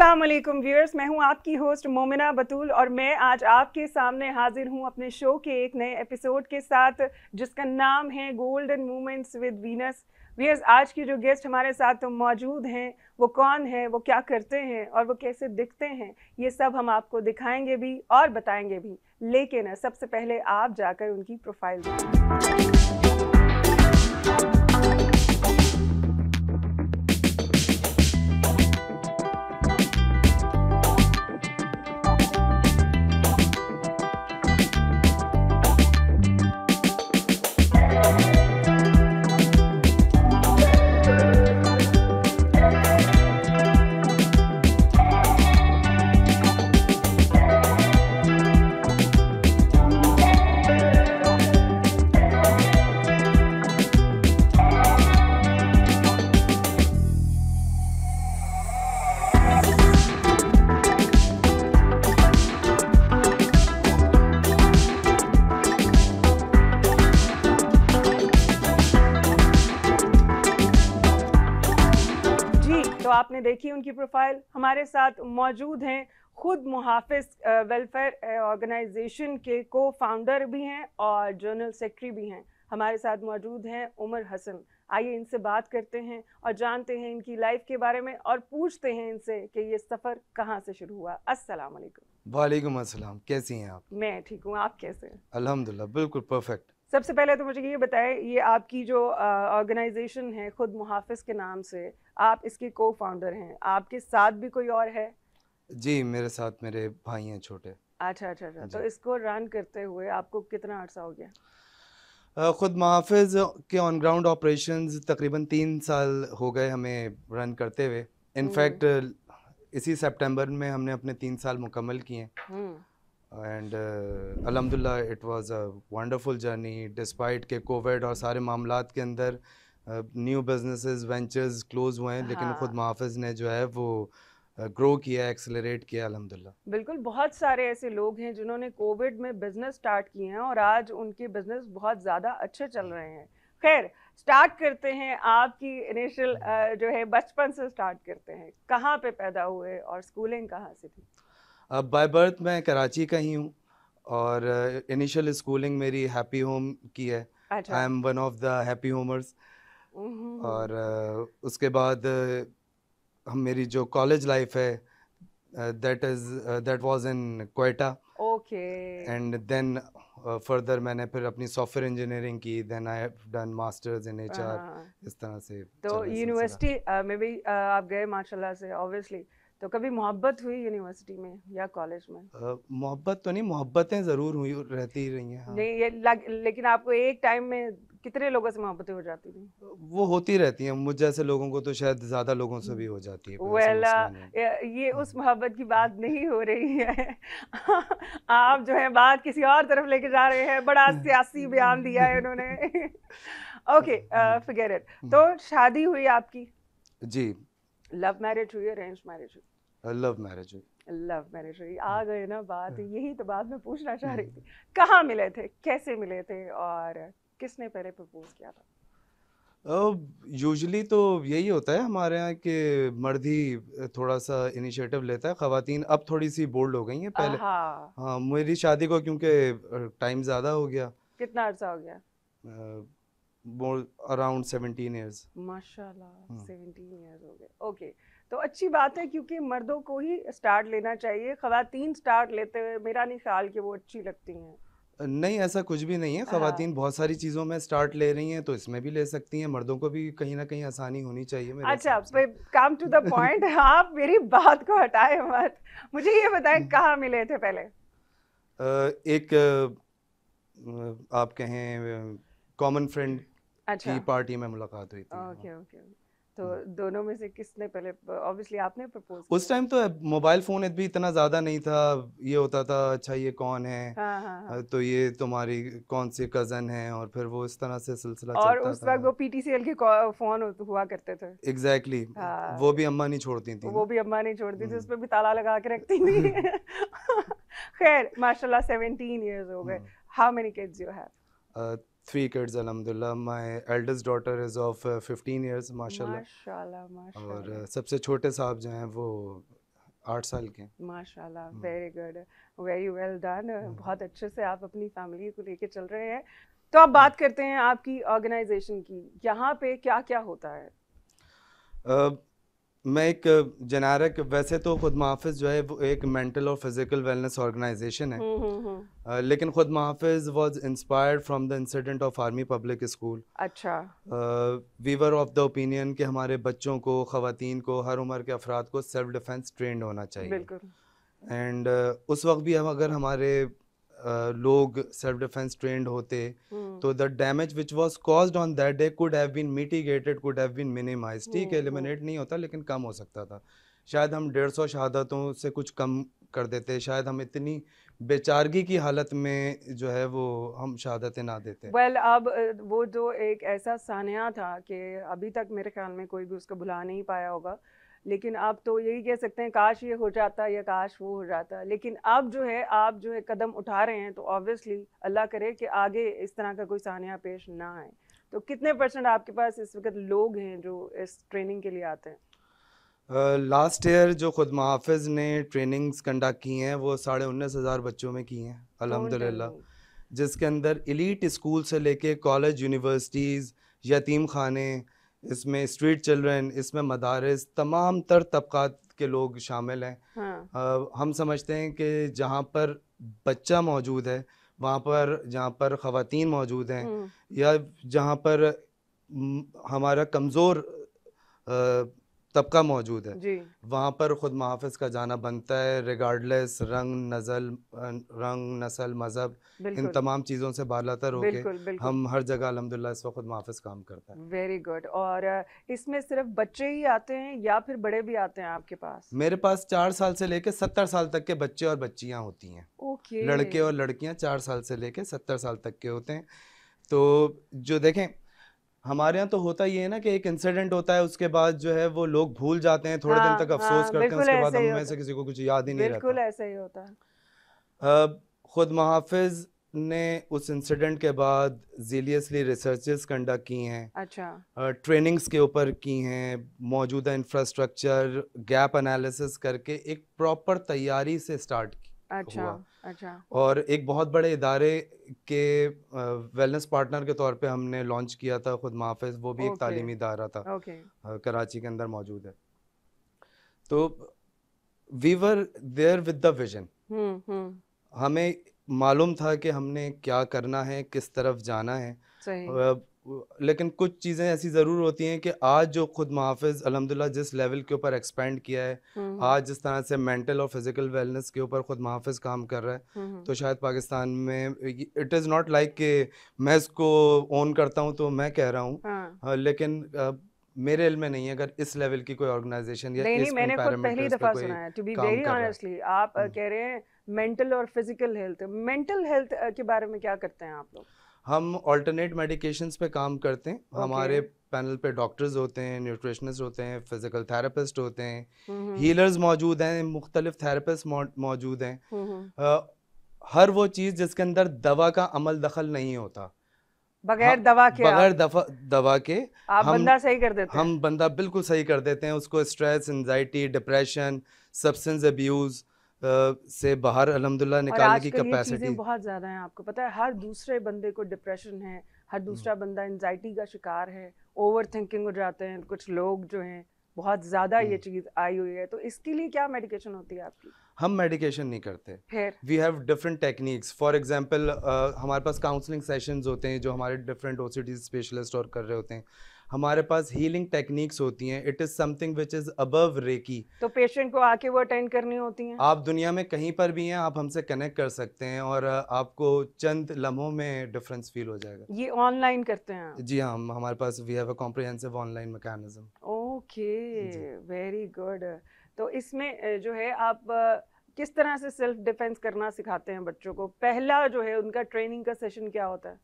अस्सलाम वालेकुम व्यूअर्स मैं हूं आपकी होस्ट मोमिना बतूल और मैं आज आपके सामने हाजिर हूं अपने शो के एक नए एपिसोड के साथ जिसका नाम है golden moments with Venus viewers आज की जो गेस्ट हमारे साथ तो मौजूद हैं वो कौन है वो क्या करते हैं और वो कैसे दिखते हैं ये सब हम आपको दिखाएंगे भी और बताएंगे भी लेकिन सबसे पहले आप जाकर उनकी प्रोफाइल देखें आपने देखी उनकी प्रोफाइल हमारे साथ मौजूद हैं खुद मुहाफ़ वेलफेयर ऑर्गेनाइजेशन के को फाउंडर भी हैं और जनरल सेक्रेटरी भी हैं हमारे साथ मौजूद हैं उमर हसन आइए इनसे बात करते हैं और जानते हैं इनकी लाइफ के बारे में और पूछते हैं इनसे कि ये सफ़र कहाँ से शुरू हुआ अस्सलाम वालेकुम वालेकुम कैसी हैं आप मैं ठीक हूँ आप कैसे हैं अल्हम्दुलिल्लाह बिल्कुल परफेक्ट सबसे पहले तो मुझे ये बताएं ये आपकी जो ऑर्गेनाइजेशन है खुद मुहाफ़ के नाम से आप इसके को फाउंडर हैं आपके साथ भी कोई और है जी मेरे साथ मेरे भाई हैं छोटे अच्छा अच्छा अच्छा तो इसको रन करते हुए आपको कितना अर्सा हो गया ख़ुद मुहाफ़ के ऑन ग्राउंड ऑपरेशन तकरीबन तीन साल हो गए हमें रन करते हुए इनफैक्ट हम्म। इसी सितंबर में हमने अपने तीन साल मुकम्मल किए हैं हम्म। एंड अलहमदिल्ला it was a wonderful journey despite के कोविड और सारे मामला के अंदर न्यू बिजनेसेस वेंचर्स क्लोज हुए हैं लेकिन ख़ुद मुहाफ़ ने जो है वो ग्रो किया एक्सेलरेट किया अलहमदिल्ला बिल्कुल बहुत सारे ऐसे लोग हैं जिन्होंने कोविड में बिज़नेस स्टार्ट किए हैं और आज उनके बिज़नेस बहुत ज़्यादा अच्छे चल hmm. रहे हैं खैर स्टार्ट करते हैं आपकी इनिशियल hmm. uh, जो है बचपन से स्टार्ट करते हैं कहाँ पे पैदा हुए और स्कूलिंग कहाँ से थी बाय बर्थ मैं कराची का ही हूँ और इनिशियल uh, स्कूलिंग मेरी हैप्पी होम की है I am one of the happy homers और uh, उसके बाद uh, हम मेरी जो कॉलेज लाइफ है that is that was in Quetta okay and then further मैंने फिर अपनी सॉफ्टवेयर इंजीनियरिंग की then I have done masters in HR इस तरह से तो यूनिवर्सिटी मे बी आप गए माशाल्लाह से ऑब्वियसली तो कभी मोहब्बत हुई यूनिवर्सिटी में या कॉलेज में मोहब्बत तो नहीं मोहब्बतें ज़रूर हुई रहती रही हैं हाँ। नहीं ये लेकिन आपको एक टाइम में कितने लोगों से मोहब्बतें हो जाती थी वो होती रहती हैं मुझ जैसे लोगों को तो शायद ज़्यादा लोगों से भी हो जाती है well, uh, ये हाँ। उस मोहब्बत की बात नहीं हो रही है आप जो है बात किसी और तरफ लेके जा रहे हैं बड़ा सियासी बयान दिया है उन्होंने ओके फिगर हाँ। uh, हाँ। तो शादी हुई आपकी जी लव मैरिज हुई अरेंज मैरिज हुई लव मैरिज हुई लव मैरिज हुई आ गए ना बात हाँ। यही तो बात मैं पूछना चाह रही हम्म। थी कहाँ मिले थे कैसे मिले थे और किसने पहले प्रपोज किया था यूजली uh, तो यही होता है हमारे यहाँ कि मर्द ही थोड़ा सा इनिशिएटिव लेता है खातन अब थोड़ी सी बोल्ड हो गई हैं पहले हाँ मेरी शादी को क्योंकि टाइम ज़्यादा हो गया कितना अर्सा हो गया अराउंड सेवनटीन ईयर्स माशाल्लाह सेवनटीन हाँ। ईयर्स हो गए ओके okay. तो अच्छी बात है क्योंकि मर्दों को ही स्टार्ट लेना चाहिए ख़वातीन स्टार्ट लेते हुए मेरा नहीं ख्याल कि वो अच्छी लगती हैं नहीं ऐसा कुछ भी नहीं है हाँ। खातन बहुत सारी चीज़ों में स्टार्ट ले रही हैं तो इसमें भी ले सकती हैं मर्दों को भी कहीं ना कहीं आसानी होनी चाहिए मेरे अच्छा कम टू द पॉइंट आप मेरी बात को हटाए मत मुझे ये बताएं हम्म। कहाँ मिले थे पहले एक आप कहें कॉमन फ्रेंड अच्छा। की पार्टी में मुलाकात हुई थी ओके ओके तो दोनों में से किसने पहले ऑब्वियसली आपने प्रपोज उस टाइम तो मोबाइल फोन भी इतना ज्यादा नहीं था ये होता था अच्छा ये कौन है हाँ, हाँ, हाँ।, हाँ तो ये तुम्हारी कौन सी कजन है और फिर वो इस तरह से सिलसिला और चलता उस वक्त वो पीटीसीएल के फोन हुआ करते थे एग्जैक्टली exactly. हाँ. वो भी अम्मा नहीं छोड़ती थी वो भी अम्मा नहीं छोड़ती थी हम्म। उस पर भी ताला लगा के रखती थी खैर माशाल्लाह 17 इयर्स हो गए how many kids you have three kids alhamdulillah my eldest daughter is of uh, 15 years mashallah mashallah mashallah aur uh, sabse chote sahab jo hain wo आठ साल के माशाल्लाह very good very well done बहुत अच्छे से आप अपनी family को लेके चल रहे हैं तो आप बात करते हैं आपकी ऑर्गेनाइजेशन की यहाँ पे क्या क्या होता है uh, मैं एक जनारक वैसे तो खुद महाफिज जो है वो एक मेंटल और फिज़िकल वेलनेस ऑर्गेनाइजेशन है uh, लेकिन खुद महाफिज was inspired from the incident of army public school अच्छा वीवर ऑफ द ओपिनियन कि हमारे बच्चों को खातन को हर उम्र के अफराद को सेल्फ डिफेंस ट्रेंड होना चाहिए एंड uh, उस वक्त भी हम अगर हमारे लोग सेल्फ डिफेंस ट्रेंड होते हम्म। तो the damage which was cause on that day could have been mitigated could have been minimise ठीक है एलिमिनेट हम्म, हम्म। नहीं होता लेकिन कम हो सकता था शायद हम डेढ़ सौ शहादतों से कुछ कम कर देते शायद हम इतनी बेचारगी की हालत में जो है वो हम शहादतें ना देते वेल well, अब वो जो एक ऐसा सानिया था कि अभी तक मेरे ख्याल में कोई भी उसको बुला नहीं पाया होगा लेकिन आप तो यही कह सकते हैं काश ये हो जाता या काश वो हो जाता लेकिन अब जो है आप जो है कदम उठा रहे हैं तो ऑब्वियसली अल्लाह करे कि आगे इस तरह का कोई सानिया पेश ना आए तो कितने परसेंट आपके पास इस वक्त लोग हैं जो इस ट्रेनिंग के लिए आते हैं लास्ट uh, ईयर जो खुद मुहाफ़ ने ट्रेनिंग्स कंडक्ट की हैं वो साढ़े उन्नीस हज़ार बच्चों में की हैं अलहमदिल्ला जिसके अंदर इलीट स्कूल से लेके कॉलेज यूनिवर्सिटीज़ यतीम खाने इसमें स्ट्रीट चिल्ड्रेन इसमें मदारस तमाम तर तबकात के लोग शामिल हैं हाँ। आ, हम समझते हैं कि जहाँ पर बच्चा मौजूद है वहाँ पर जहाँ पर ख़वान मौजूद हैं हम्म। या जहाँ पर हमारा कमज़ोर तबका मौजूद है वहाँ पर ख़ुद मुहाफ़ का जाना बनता है रिगार्डलेस रंग नज़ल रंग नसल मज़हब इन तमाम चीज़ों से बालातर होकर हम हर जगह अलहमदिल्ला इस वक्त ख़ुद मुहाफ़ काम करता है वेरी गुड और इसमें सिर्फ बच्चे ही आते हैं या फिर बड़े भी आते हैं आपके पास मेरे पास चार साल से लेकर सत्तर साल तक के बच्चे और बच्चियाँ होती हैं लड़के और लड़कियाँ चार साल से लेकर सत्तर साल तक के होते हैं तो जो देखें हमारे यहाँ तो होता ही है ना कि एक इंसिडेंट होता है उसके बाद जो है वो लोग भूल जाते हैं थोड़े हाँ, दिन तक अफसोस हाँ, करते हैं उसके बाद हम में से किसी को कुछ याद ही नहीं बिल्कुल ऐसा ही होता है खुद महाफिज ने उस इंसिडेंट के बाद जीलियसली रिसर्चेस कंडक्ट की हैं अच्छा ट्रेनिंग्स के ऊपर की हैं मौजूदा इंफ्रास्ट्रक्चर गैप एनालिसिस करके एक प्रॉपर तैयारी से स्टार्ट की अच्छा हुआ अच्छा और एक बहुत बड़े इदारे के वेलनेस पार्टनर के तौर पे हमने लॉन्च किया था खुद माफिज वो भी एक तालीमी इदारा था कराची के अंदर मौजूद है तो we were there with the vision हमें मालूम था कि हमने क्या करना है किस तरफ जाना है लेकिन कुछ चीज़ें ऐसी ज़रूर होती हैं कि आज जो खुद महाफ़ अलहमदिल्ला जिस लेवल के ऊपर एक्सपेंड किया है हम्म। आज जिस तरह से मेंटल और फिज़िकल वेलनेस के ऊपर खुद महाफ़ काम कर रहा है हम्म, हम्म। तो शायद पाकिस्तान में इट इज़ नॉट लाइक कि मैं इसको ओन करता हूँ तो मैं कह रहा हूँ हाँ।, हाँ लेकिन आ, मेरे इल में नहीं है अगर इस लेवल की कोई ऑर्गेनाइजेशन या नहीं, नहीं, मैंने खुद पहली दफा सुना है टू बी वेरी ऑनेस्टली आप कह रहे हैं मेंटल और फिजिकल हेल्थ मेंटल हेल्थ के बारे में क्या करते हैं आप लोग हम ऑल्टरनेट मेडिकेशंस पे काम करते हैं okay. हमारे पैनल पे डॉक्टर्स होते हैं न्यूट्रिशनिस्ट होते हैं फिजिकल थेरेपिस्ट होते हैं हीलर्स मौजूद हैं मुख्तलिफ थेरेपिस्ट मौजूद हैं आ, हर वो चीज़ जिसके अंदर दवा का अमल दखल नहीं होता बगैर हाँ, दवा के बगैर दवा दवा के आप हम, बंदा सही कर देते हैं हम बंदा बिल्कुल सही कर देते हैं उसको stress anxiety depression substance abuse से बाहर अलहमदिल्ला निकालने की कैपेसिटी बहुत ज़्यादा है आपको पता है हर दूसरे बंदे को डिप्रेशन है हर दूसरा बंदा एनजाइटी का शिकार है ओवर थिंकिंग हो जाते हैं कुछ लोग जो हैं बहुत ज़्यादा ये चीज़ आई हुई है तो इसके लिए क्या मेडिकेशन होती है आपकी हम मेडिकेशन नहीं करते फिर we have different techniques for example हमारे पास काउंसलिंग सेशंस होते हैं जो हमारे डिफरेंट ओ स्पेशलिस्ट और कर रहे होते हैं हमारे पास हीलिंग टेक्निक्स होती हैं it is something which is above reiki तो पेशेंट को आके वो अटेंड करनी होती हैं आप दुनिया में कहीं पर भी हैं आप हमसे कनेक्ट कर सकते हैं और आपको चंद लम्हों में डिफरेंस फील हो जाएगा ये ऑनलाइन करते हैं जी हाँ हमारे पास we have a comprehensive online mechanism okay very good तो इसमें जो है आप किस तरह से सेल्फ डिफेंस करना सिखाते हैं बच्चों को पहला जो है उनका ट्रेनिंग का सेशन क्या होता है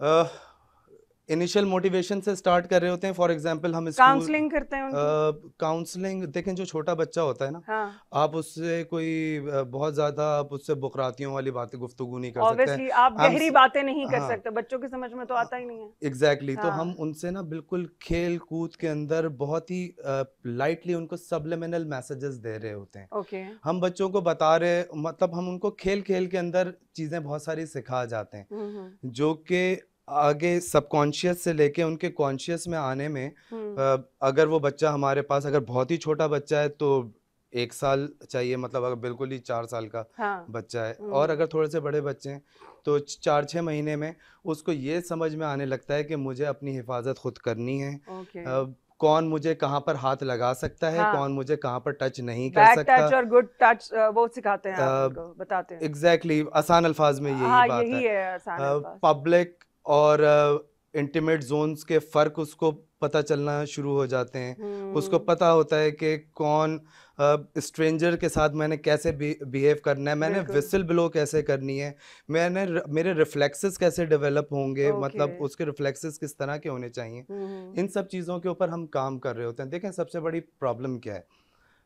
uh, इनिशियल मोटिवेशन से स्टार्ट कर रहे होते हैं फॉर एग्जाम्पल हम काउंसलिंग करते हैं काउंसलिंग uh, देखें जो छोटा बच्चा होता है ना हाँ. आप उससे कोई बहुत ज्यादा आप उससे बुकरातियों वाली बातें गुफ्तगु नहीं कर Obviously, सकते हैं। आप गहरी बातें नहीं हाँ. कर सकते बच्चों की समझ में तो आता ही नहीं है एग्जैक्टली exactly, तो हाँ. तो हम उनसे ना बिल्कुल खेल कूद के अंदर बहुत ही लाइटली uh, उनको सबलिमिनल मैसेजेस दे रहे होते हैं ओके हम बच्चों को बता रहे मतलब हम उनको खेल खेल के अंदर चीजें बहुत सारी सिखा जाते हैं हम्म, हम्म। जो कि आगे सबकॉन्शियस से लेके उनके कॉन्शियस में आने में हम्म। अगर वो बच्चा हमारे पास अगर बहुत ही छोटा बच्चा है तो एक साल चाहिए मतलब अगर बिल्कुल ही चार साल का हाँ। बच्चा है हम्म। और अगर थोड़े से बड़े बच्चे हैं तो चार छः महीने में उसको ये समझ में आने लगता है कि मुझे अपनी हिफाजत खुद करनी है कौन मुझे कहाँ पर हाथ लगा सकता है हाँ। कौन मुझे कहाँ पर टच नहीं कर सकता टच और गुड टच वो सिखाते हैं आ, बताते हैं एग्जैक्टली exactly, आसान अल्फाज में यही हाँ, बात यही है पब्लिक और इंटीमेट जोन्स के फ़र्क उसको पता चलना शुरू हो जाते हैं हम्म। उसको पता होता है कि कौन स्ट्रेंजर uh, के साथ मैंने कैसे बिहेव करना है मैंने विसल ब्लो कैसे करनी है मैंने मेरे रिफ्लेक्सेस कैसे डेवलप होंगे okay. मतलब उसके रिफ्लेक्सेस किस तरह के होने चाहिए हम्म, हम्म। इन सब चीज़ों के ऊपर हम काम कर रहे होते हैं देखें सबसे बड़ी प्रॉब्लम क्या है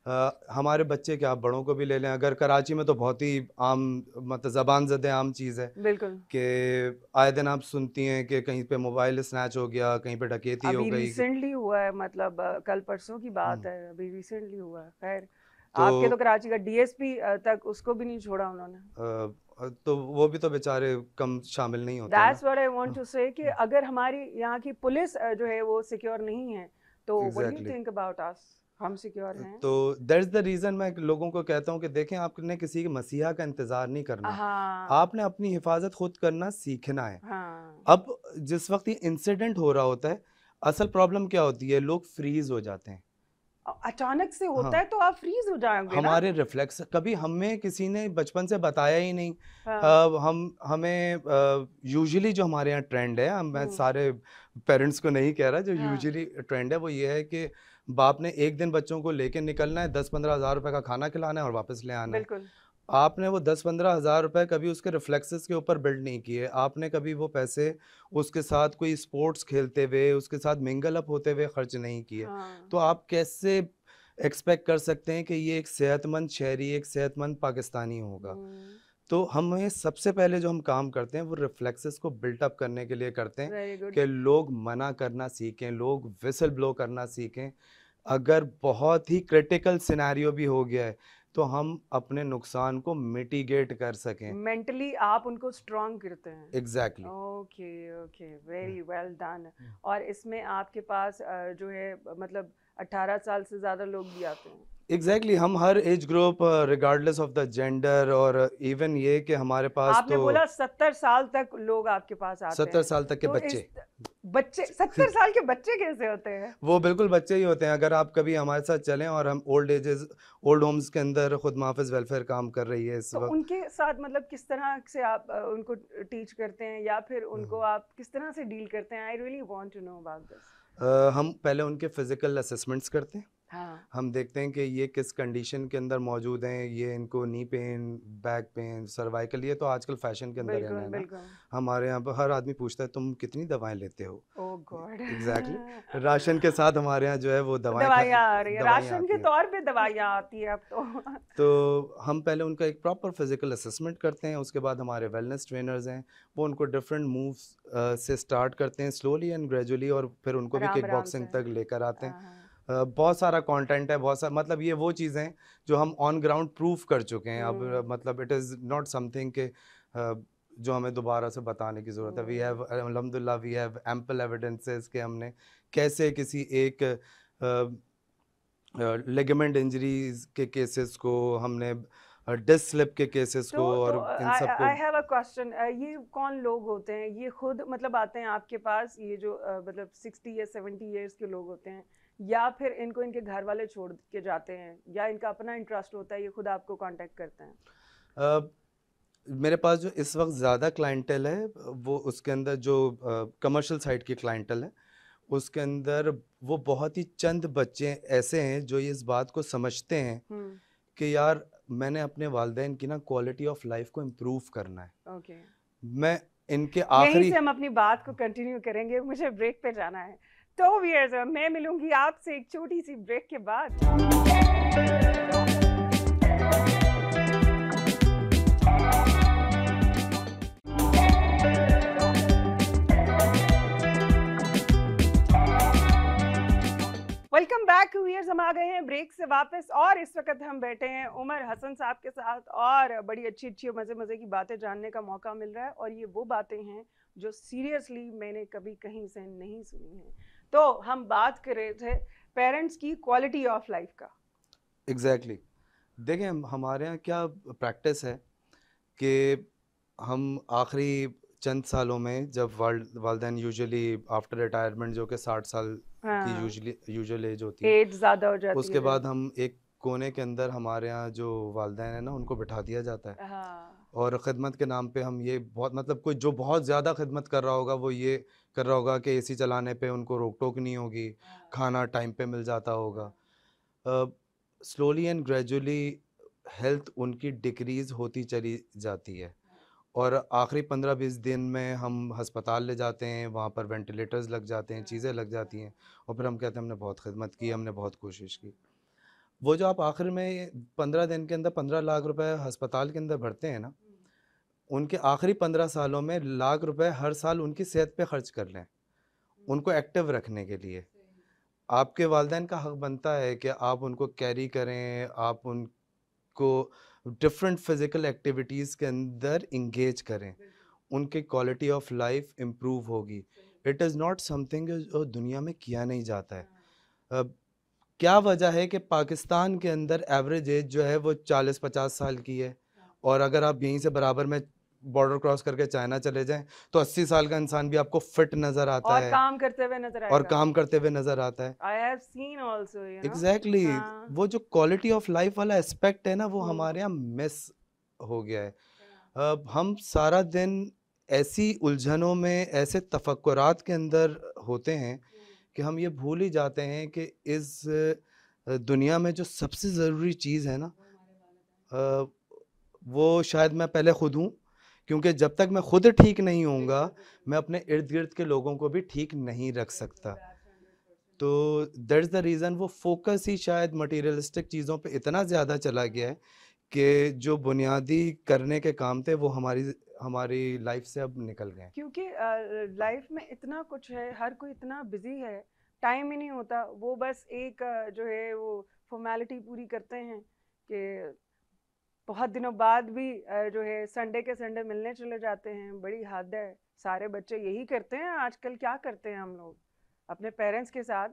आ, हमारे बच्चे क्या बड़ों को भी ले लें अगर कराची में तो बहुत ही आम मतलब जबान जद आम चीज़ है बिल्कुल कि आए दिन आप सुनती हैं कि कहीं पे मोबाइल स्नैच हो गया कहीं पे डकैती हो गई रिसेंटली हुआ है मतलब कल परसों की बात हम्म। है अभी रिसेंटली हुआ है खैर तो, आपके तो कराची का डीएसपी तक उसको भी नहीं छोड़ा उन्होंने तो वो भी तो बेचारे कम शामिल नहीं होते That's what I want to say कि हम्म। अगर हमारी यहाँ की पुलिस जो है वो सिक्योर नहीं है तो exactly. what do you think about हम सिक्योर हैं तो दैट इज द रीजन मैं लोगों को कहता हूँ कि देखें आपने किसी के मसीहा का इंतजार नहीं करना हाँ। आपने अपनी हिफाजत खुद करना सीखना है हाँ। अब जिस वक्त ये इंसिडेंट हो रहा होता है असल प्रॉब्लम क्या होती है लोग फ्रीज हो जाते हैं अचानक से होता हाँ, है तो आप फ्रीज हो जाएंगे हमारे रिफ्लेक्स कभी हमें किसी ने बचपन से बताया ही नहीं हाँ। आ, हम हमें यूजुअली जो हमारे यहाँ ट्रेंड है मैं हम्म। सारे पेरेंट्स को नहीं कह रहा जो यूजुअली हाँ। ट्रेंड है वो ये है कि बाप ने एक दिन बच्चों को लेके निकलना है दस पंद्रह हज़ार रुपए का खाना खिलाना है और वापस ले आना है आपने वो दस पंद्रह हज़ार रुपए कभी उसके रिफ्लेक्सेस के ऊपर बिल्ड नहीं किए आपने कभी वो पैसे उसके साथ कोई स्पोर्ट्स खेलते हुए उसके साथ मिंगल अप होते हुए खर्च नहीं किए हाँ। तो आप कैसे एक्सपेक्ट कर सकते हैं कि ये एक सेहतमंद शहरी एक सेहतमंद पाकिस्तानी होगा हम्म। तो हमें सबसे पहले जो हम काम करते हैं वो रिफ्लेक्सेस को बिल्ट अप करने के लिए करते हैं कि लोग मना करना सीखें लोग विसल ब्लो करना सीखें अगर बहुत ही क्रिटिकल सिनेरियो भी हो गया है तो हम अपने नुकसान को मिटिगेट कर सकें मेंटली आप उनको स्ट्रॉन्ग करते हैं exactly okay okay very well done और इसमें आपके पास जो है मतलब 18 साल से ज़्यादा लोग भी आते हैं एग्जैक्टली exactly, हम हर age group regardless of the gender और इवन ये कि हमारे पास आपने तो बोला सत्तर साल तक लोग आपके पास आते सत्तर साल तक के तो बच्चे इस, बच्चे सत्तर साल के बच्चे कैसे होते हैं वो बिल्कुल बच्चे ही होते हैं अगर आप कभी हमारे साथ चलें और हम ओल्ड एजेस ओल्ड होम्स के अंदर खुद माफिज वेलफेयर काम कर रही है इस तो वक्त उनके साथ मतलब किस तरह से आप उनको टीच करते हैं या फिर उनको हम्म। आप किस तरह से डील करते हैं I really want to know about this हम पहले उनके फिजिकल असेसमेंट्स करते हैं हाँ. हम देखते हैं कि ये किस कंडीशन के अंदर मौजूद हैं ये इनको knee pain back pain cervical ये तो आजकल फैशन के अंदर है ना हमारे यहाँ पर हर आदमी पूछता है तुम कितनी दवाएं लेते हो एग्जैक्टली oh exactly. राशन के साथ हमारे यहाँ जो है वो दवाएं आ रही है राशन के तौर पे दवाइयाँ आती है अब तो तो हम पहले उनका एक प्रॉपर फिजिकल असेसमेंट करते हैं उसके बाद हमारे वेलनेस ट्रेनर्स हैं वो उनको डिफरेंट मूव्स से स्टार्ट करते हैं स्लोली एंड ग्रेजुअली और फिर उनको भी किक बॉक्सिंग तक लेकर आते हैं हाँ, हाँ। बहुत सारा कंटेंट है बहुत सारा मतलब ये वो चीज़ें जो हम ऑन ग्राउंड प्रूफ कर चुके हैं अब हम्म। मतलब इट इज़ नॉट समथिंग के जो हमें दोबारा से बताने की ज़रूरत है वी हैव अलहमदिल्ला वी हैव एम्पल एविडेंसेस के हमने कैसे किसी एक लेगमेंट इंजरीज के केसेस को हमने डिस्क स्लिप के केसेस तो, तो को और तो, इन सब को आई हैव अ क्वेश्चन ये कौन लोग होते हैं ये खुद मतलब आते हैं आपके पास ये जो मतलब 60 या 70 इयर्स के लोग होते हैं या फिर इनको इनके घर वाले छोड़ के जाते हैं या इनका अपना इंटरेस्ट होता है ये खुद आपको कांटेक्ट करते हैं uh, मेरे पास जो इस वक्त ज़्यादा क्लाइंटल है वो उसके अंदर जो कमर्शियल साइड की क्लाइंटल है उसके अंदर वो बहुत ही चंद बच्चे ऐसे हैं जो इस बात को समझते हैं कि यार मैंने अपने वाले की ना क्वालिटी ऑफ लाइफ को इम्प्रूव करना है okay. मैं इनके आखिरी से हम अपनी बात को कंटिन्यू करेंगे मुझे ब्रेक पे जाना है तो मैं मिलूंगी आपसे एक छोटी सी ब्रेक के बाद वेलकम बैक व्यूअर्स हम आ गए हैं ब्रेक से वापस और इस वक्त हम बैठे हैं उमर हसन साहब के साथ और बड़ी अच्छी अच्छी मज़े मज़े की बातें जानने का मौका मिल रहा है और ये वो बातें हैं जो सीरियसली मैंने कभी कहीं से नहीं सुनी हैं तो हम बात कर रहे थे पेरेंट्स की क्वालिटी ऑफ लाइफ का एग्जैक्टली exactly. देखें हमारे यहाँ क्या प्रैक्टिस है कि हम आखिरी चंद सालों में जब वाल वालदेन यूजली आफ्टर रिटायरमेंट जो कि साठ साल यूजली यूजुअल एज होती है एज ज़्यादा हो जाती उसके बाद हम एक कोने के अंदर हमारे यहाँ जो वालदेन है ना उनको बिठा दिया जाता है हाँ। और ख़िदमत के नाम पे हम ये बहुत मतलब कोई जो बहुत ज़्यादा खिदमत कर रहा होगा वो ये कर रहा होगा कि एसी चलाने पे उनको रोक टोक नहीं होगी हाँ। खाना टाइम पे मिल जाता होगा स्लोली एंड ग्रेजुअली हेल्थ उनकी डिक्रीज़ होती चली जाती है और आखिरी पंद्रह बीस दिन में हम हस्पताल ले जाते हैं वहाँ पर वेंटिलेटर्स लग जाते हैं चीज़ें लग जाती हैं और फिर हम कहते हैं हमने बहुत खिदमत की हमने बहुत कोशिश की वो जो आप आखिर में पंद्रह दिन के अंदर पंद्रह लाख रुपए हस्पताल के अंदर भरते हैं ना उनके आखिरी पंद्रह सालों में लाख रुपए हर साल उनकी सेहत पे खर्च कर लें उनको एक्टिव रखने के लिए आपके वालदेन का हक बनता है कि आप उनको कैरी करें आप उनको डिफरेंट फिज़िकल एक्टिविटीज़ के अंदर इंगेज करें उनके क्वालिटी ऑफ लाइफ इम्प्रूव होगी इट इज़ नॉट समथिंग जो दुनिया में किया नहीं जाता है uh, क्या वजह है कि पाकिस्तान के अंदर एवरेज एज जो है वो चालीस पचास साल की है हाँ। और अगर आप यहीं से बराबर में बॉर्डर क्रॉस करके चाइना चले जाएं तो 80 साल का इंसान भी आपको फिट नजर आता और है काम करते हुए नजर और काम करते हुए नजर आता है I have seen also you know exactly वो जो क्वालिटी ऑफ लाइफ वाला एस्पेक्ट है ना वो हम्म। हमारे यहाँ मिस हो गया है अब हम सारा दिन ऐसी उलझनों में ऐसे तफक्रात के अंदर होते हैं हम्म। कि हम ये भूल ही जाते हैं कि इस दुनिया में जो सबसे ज़रूरी चीज़ है ना वो शायद मैं पहले ख़ुद हूँ क्योंकि जब तक मैं खुद ठीक नहीं होऊंगा मैं अपने इर्द गिर्द के लोगों को भी ठीक नहीं रख सकता तो दैट इज़ द रीज़न वो फोकस ही शायद मटेरियलिस्टिक चीज़ों पे इतना ज़्यादा चला गया है कि जो बुनियादी करने के काम थे वो हमारी हमारी लाइफ से अब निकल गए क्योंकि लाइफ में इतना कुछ है हर कोई इतना बिजी है टाइम ही नहीं होता वो बस एक जो है वो फॉर्मेलिटी पूरी करते हैं कि बहुत दिनों बाद भी जो है संडे के संडे मिलने चले जाते हैं बड़ी हद है सारे बच्चे यही करते हैं आजकल क्या करते हैं हम लोग अपने पेरेंट्स के साथ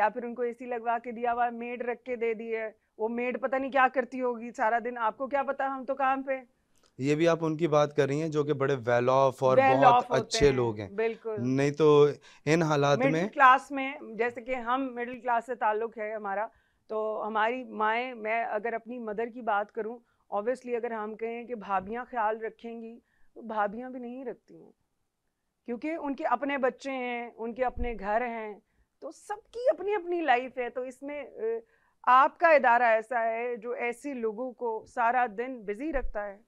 या फिर उनको एसी लगवा के दिया हुआ मेड रख के दे दिए वो मेड पता नहीं क्या करती होगी सारा दिन आपको क्या पता हम तो काम पे ये भी आप उनकी बात कर रही हैं जो कि बड़े वेल ऑफ और well बहुत अच्छे हैं, लोग हैं बिल्कुल नहीं तो इन हालात में क्लास में जैसे कि हम मिडिल क्लास से ताल्लुक है हमारा तो हमारी माए मैं अगर अपनी मदर की बात करूं ऑब्वियसली अगर हम कहें कि भाभियाँ ख्याल रखेंगी तो भाभियाँ भी नहीं रखती हैं क्योंकि उनके अपने बच्चे हैं उनके अपने घर हैं तो सबकी अपनी अपनी लाइफ है तो इसमें आपका इदारा ऐसा है जो ऐसे लोगों को सारा दिन बिजी रखता है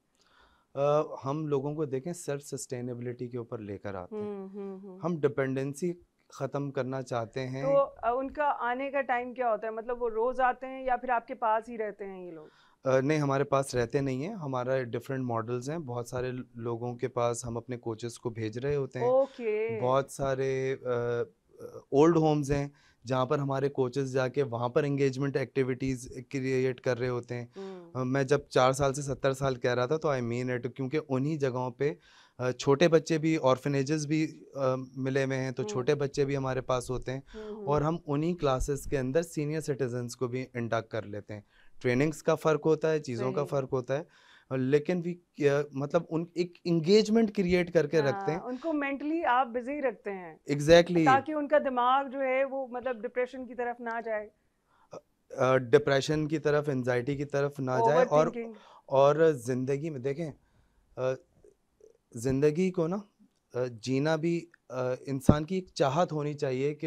आ, हम लोगों को देखें सेल्फ सस्टेनेबिलिटी के ऊपर लेकर आते हैं हम्म, हम्म, हम्म। हम डिपेंडेंसी ख़त्म करना चाहते हैं तो उनका आने का टाइम क्या होता है मतलब वो रोज़ आते हैं या फिर आपके पास ही रहते हैं ये लोग नहीं हमारे पास रहते नहीं है हमारा डिफरेंट मॉडल्स हैं बहुत सारे लोगों के पास हम अपने कोचेस को भेज रहे होते हैं okay. बहुत सारे ओल्ड होम्स हैं जहाँ पर हमारे कोचेस जाके वहाँ पर एंगेजमेंट एक्टिविटीज़ क्रिएट कर रहे होते हैं hmm. मैं जब चार साल से सत्तर साल कह रहा था तो आई मीन इट क्योंकि उन्हीं जगहों पे छोटे बच्चे भी ऑर्फेनेजेस भी आ, मिले हुए हैं तो छोटे हम्म। बच्चे भी हमारे पास होते हैं हम्म, और हम उन्हीं क्लासेस के अंदर सीनियर सिटीजन्स को भी इंडक्ट कर लेते हैं ट्रेनिंग्स का फ़र्क होता है चीज़ों का फ़र्क होता है लेकिन भी मतलब उन एक इंगेजमेंट क्रिएट करके हाँ, आ, रखते हैं उनको मेंटली आप बिजी रखते हैं एग्जैक्टली exactly. ताकि उनका दिमाग जो है वो मतलब डिप्रेशन की तरफ ना जाए डिप्रेशन की तरफ एनजाइटी की तरफ ना जाए और और ज़िंदगी में देखें ज़िंदगी को ना जीना भी इंसान की एक चाहत होनी चाहिए कि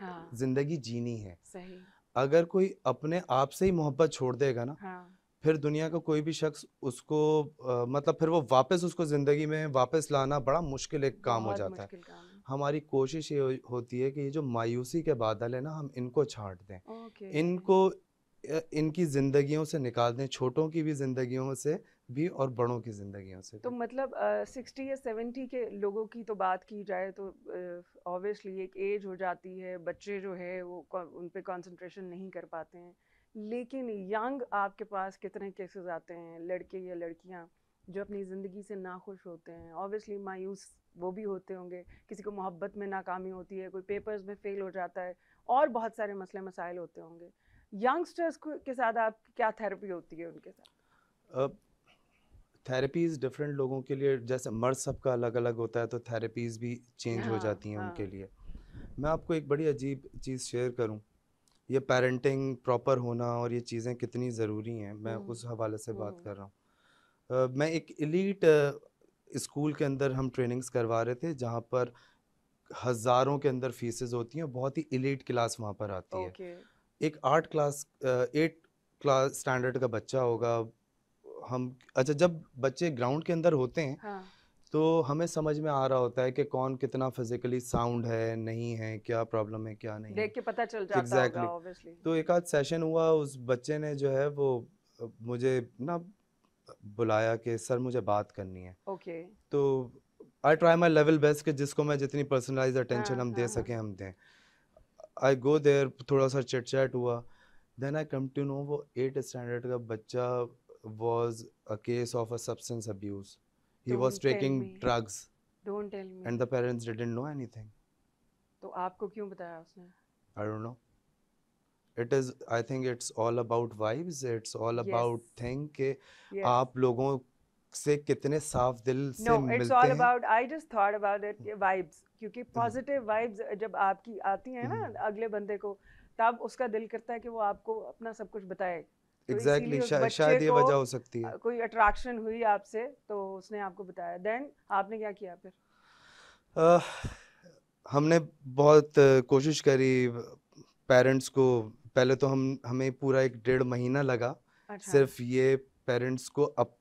हाँ। ज़िंदगी जीनी है सही अगर कोई अपने आप से ही मोहब्बत छोड़ देगा ना हाँ। फिर दुनिया का कोई भी शख्स उसको आ, मतलब फिर वो वापस उसको ज़िंदगी में वापस लाना बड़ा मुश्किल एक काम हो जाता है हमारी कोशिश ये हो, होती है कि ये जो मायूसी के बादल है ना हम इनको छाट दें इनको इनकी ज़िंदगियों से निकाल दें छोटों की भी ज़िंदगियों से भी और बड़ों की जिंदगियों से तो मतलब सिक्सटी या सेवेंटी के लोगों की तो बात की जाए तो ऑब्वियसली uh, एक एज हो जाती है बच्चे जो है वो उन पर कॉन्सेंट्रेशन नहीं कर पाते हैं लेकिन यंग आपके पास कितने केसेस आते हैं लड़के या लड़कियाँ जो अपनी ज़िंदगी से नाखुश होते हैं ऑब्वियसली मायूस वो भी होते होंगे किसी को मोहब्बत में नाकामी होती है कोई पेपर्स में फ़ेल हो जाता है और बहुत सारे मसले मसाइल होते होंगे यंगस्टर्स के साथ आप क्या थेरेपी होती है उनके साथ थेरेपीज़ डिफरेंट लोगों के लिए जैसे मर्द सब का अलग अलग होता है तो थेरेपीज़ भी चेंज हो जाती हैं हाँ, उनके हाँ। लिए मैं आपको एक बड़ी अजीब चीज़ शेयर करूं ये पेरेंटिंग प्रॉपर होना और ये चीज़ें कितनी ज़रूरी हैं मैं हम्म, उस हवाले से बात हम्म। कर रहा हूँ मैं एक इलीट स्कूल के अंदर हम ट्रेनिंग्स करवा रहे थे जहाँ पर हज़ारों के अंदर फीसेज होती हैं बहुत ही इलीट क्लास वहाँ पर आती okay. है एक art class eight class standard का बच्चा होगा हम अच्छा जब बच्चे ग्राउंड के अंदर होते हैं हाँ. तो हमें समझ में आ रहा होता है कि कौन कितना फिजिकली साउंड है नहीं है क्या प्रॉब्लम है क्या नहीं देख के पता चल जाता exactly. होगा ऑब्वियसली तो एक आध सेशन हुआ उस बच्चे ने जो है वो मुझे ना बुलाया कि सर मुझे बात करनी है ओके okay. तो I try my level best कि जिसको मैं जितनी पर्सनलाइज हाँ, अटेंशन हम दे हाँ, हाँ। सकें हम दें आई गो देर थोड़ा सा चिट चैट हुआ then I come to know वो एट स्टैंडर्ड का बच्चा was a case of a substance abuse. He was taking drugs. Don't tell me. And the parents didn't know anything. So, आपको क्यों बताया उसने? I don't know. It is. I think it's all about vibes. It's all about think thing के yes. आप लोगों से कितने साफ दिल no, से No, it's all about. I just thought about it. Hmm. Vibes. क्योंकि hmm. positive vibes uh, जब आपकी आती हैं ना hmm. अगले बंदे को तब उसका दिल करता है कि वो आपको अपना सब कुछ बताए. एग्जैक्टली तो exactly, शा, शायद ये वजह हो सकती है कोई अट्रैक्शन हुई आपसे तो उसने आपको बताया देन आपने क्या किया फिर हमने बहुत कोशिश करी पेरेंट्स को पहले तो हम हमें पूरा एक डेढ़ महीना लगा अच्छा। सिर्फ ये पेरेंट्स को अप